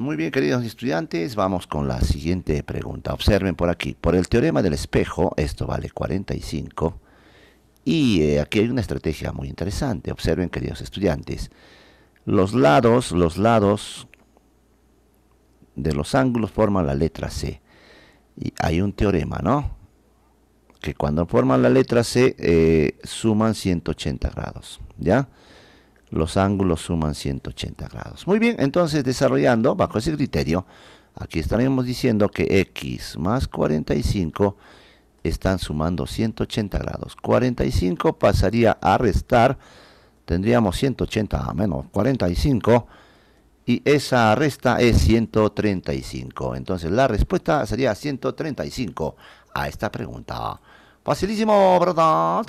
Muy bien, queridos estudiantes, vamos con la siguiente pregunta. Observen por aquí. Por el teorema del espejo, esto vale 45. Y eh, aquí hay una estrategia muy interesante. Observen, queridos estudiantes. Los lados, los lados de los ángulos forman la letra C. Y hay un teorema, ¿no? Que cuando forman la letra C, eh, suman 180 grados, ¿ya? los ángulos suman 180 grados. Muy bien, entonces desarrollando bajo ese criterio, aquí estaremos diciendo que x más 45 están sumando 180 grados. 45 pasaría a restar, tendríamos 180 a menos 45, y esa resta es 135. Entonces la respuesta sería 135 a esta pregunta. Facilísimo, ¿verdad?